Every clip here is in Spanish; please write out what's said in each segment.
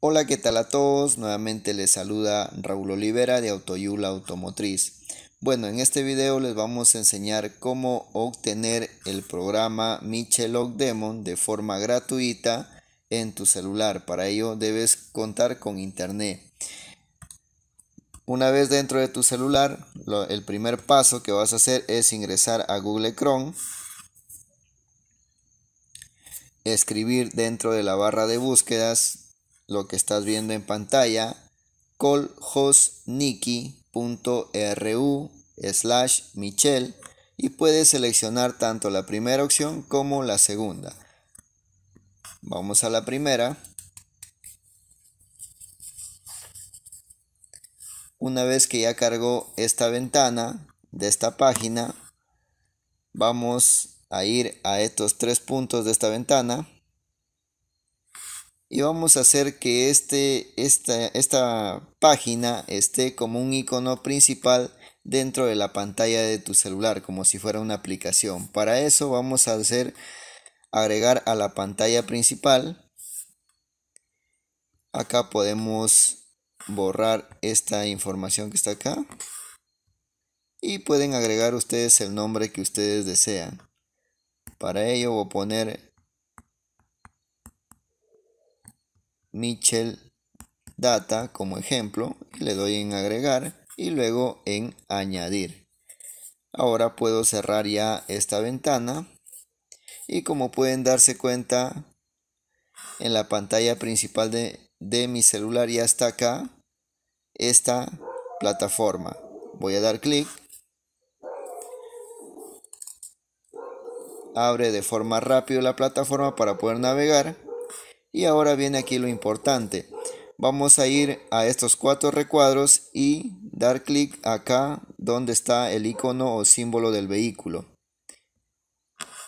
Hola, ¿qué tal a todos? Nuevamente les saluda Raúl Olivera de Autoyula Automotriz. Bueno, en este video les vamos a enseñar cómo obtener el programa Michelog Demon de forma gratuita en tu celular. Para ello debes contar con internet. Una vez dentro de tu celular, el primer paso que vas a hacer es ingresar a Google Chrome. Escribir dentro de la barra de búsquedas lo que estás viendo en pantalla, colhosniki.ru slash michel y puedes seleccionar tanto la primera opción como la segunda. Vamos a la primera. Una vez que ya cargó esta ventana de esta página, vamos a ir a estos tres puntos de esta ventana y vamos a hacer que este, esta, esta página esté como un icono principal dentro de la pantalla de tu celular como si fuera una aplicación para eso vamos a hacer agregar a la pantalla principal acá podemos borrar esta información que está acá y pueden agregar ustedes el nombre que ustedes desean para ello voy a poner Michel Data como ejemplo, le doy en agregar y luego en añadir. Ahora puedo cerrar ya esta ventana y como pueden darse cuenta en la pantalla principal de, de mi celular ya está acá esta plataforma. Voy a dar clic. Abre de forma rápida la plataforma para poder navegar. Y ahora viene aquí lo importante. Vamos a ir a estos cuatro recuadros y dar clic acá donde está el icono o símbolo del vehículo.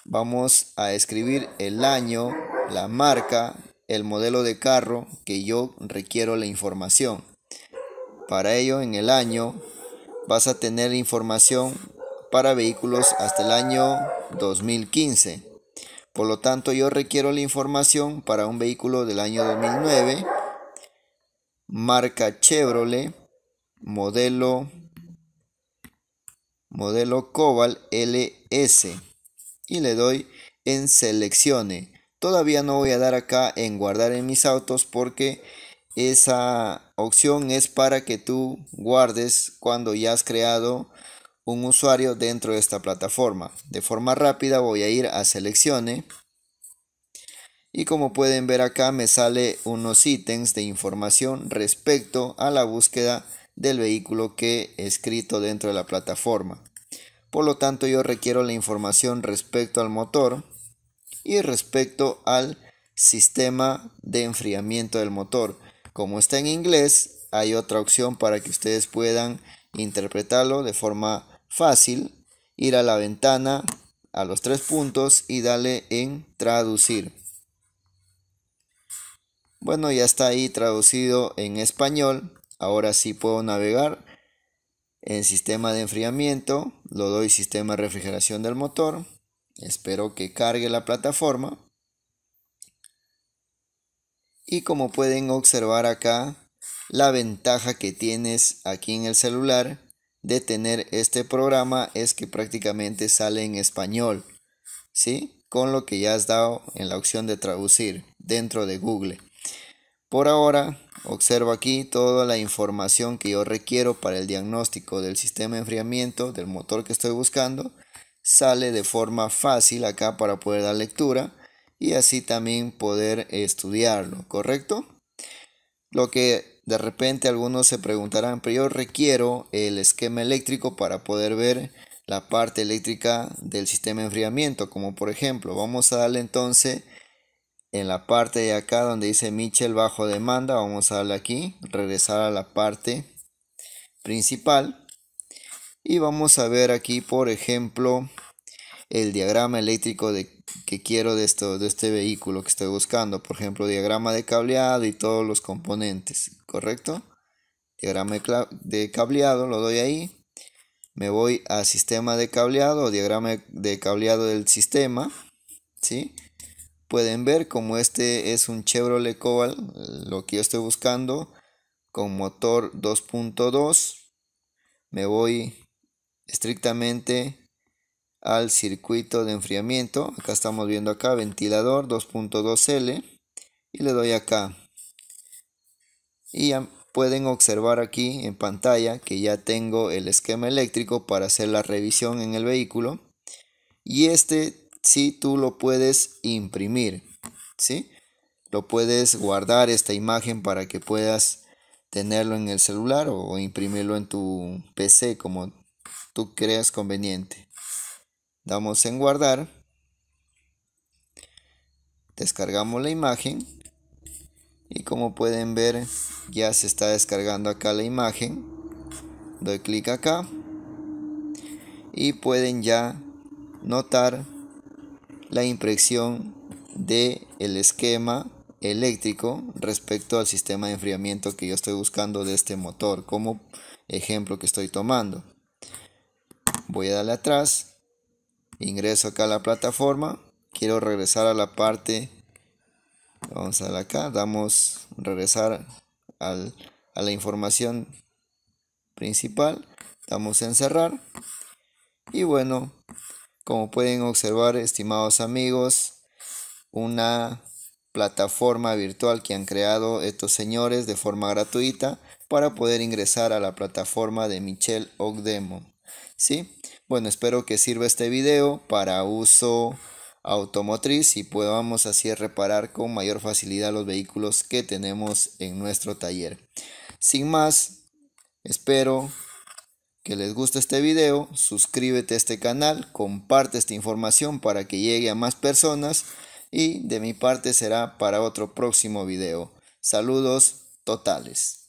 Vamos a escribir el año, la marca, el modelo de carro que yo requiero la información. Para ello en el año vas a tener información para vehículos hasta el año 2015. Por lo tanto, yo requiero la información para un vehículo del año 2009, marca Chevrolet, modelo, modelo Cobalt LS y le doy en seleccione. Todavía no voy a dar acá en guardar en mis autos porque esa opción es para que tú guardes cuando ya has creado un usuario dentro de esta plataforma. De forma rápida voy a ir a seleccione y como pueden ver acá me sale unos ítems de información respecto a la búsqueda del vehículo que he escrito dentro de la plataforma. Por lo tanto yo requiero la información respecto al motor y respecto al sistema de enfriamiento del motor. Como está en inglés hay otra opción para que ustedes puedan interpretarlo de forma fácil ir a la ventana, a los tres puntos y darle en traducir. Bueno, ya está ahí traducido en español. Ahora sí puedo navegar en sistema de enfriamiento. Lo doy sistema de refrigeración del motor. Espero que cargue la plataforma. Y como pueden observar acá, la ventaja que tienes aquí en el celular de tener este programa es que prácticamente sale en español, ¿sí? Con lo que ya has dado en la opción de traducir dentro de Google. Por ahora, observo aquí toda la información que yo requiero para el diagnóstico del sistema de enfriamiento del motor que estoy buscando. Sale de forma fácil acá para poder dar lectura y así también poder estudiarlo, ¿correcto? Lo que de repente algunos se preguntarán, pero yo requiero el esquema eléctrico para poder ver la parte eléctrica del sistema de enfriamiento, como por ejemplo, vamos a darle entonces en la parte de acá donde dice Mitchell bajo demanda, vamos a darle aquí, regresar a la parte principal y vamos a ver aquí por ejemplo el diagrama eléctrico de que quiero de, esto, de este vehículo que estoy buscando. Por ejemplo, diagrama de cableado y todos los componentes, ¿correcto? Diagrama de cableado, lo doy ahí. Me voy a sistema de cableado o diagrama de cableado del sistema, ¿sí? Pueden ver como este es un Chevrolet Cobalt, lo que yo estoy buscando, con motor 2.2. Me voy estrictamente al circuito de enfriamiento. Acá estamos viendo acá ventilador 2.2L y le doy acá. Y ya pueden observar aquí en pantalla que ya tengo el esquema eléctrico para hacer la revisión en el vehículo. Y este si tú lo puedes imprimir, ¿sí? Lo puedes guardar esta imagen para que puedas tenerlo en el celular o imprimirlo en tu PC como tú creas conveniente damos en guardar, descargamos la imagen y como pueden ver ya se está descargando acá la imagen, doy clic acá y pueden ya notar la impresión del el esquema eléctrico respecto al sistema de enfriamiento que yo estoy buscando de este motor como ejemplo que estoy tomando voy a darle atrás ingreso acá a la plataforma quiero regresar a la parte vamos a ver acá damos regresar a la información principal damos en cerrar y bueno como pueden observar estimados amigos una plataforma virtual que han creado estos señores de forma gratuita para poder ingresar a la plataforma de Michelle Ogdemon ¿sí? Bueno, espero que sirva este video para uso automotriz y podamos así reparar con mayor facilidad los vehículos que tenemos en nuestro taller. Sin más, espero que les guste este video, suscríbete a este canal, comparte esta información para que llegue a más personas y de mi parte será para otro próximo video. Saludos totales.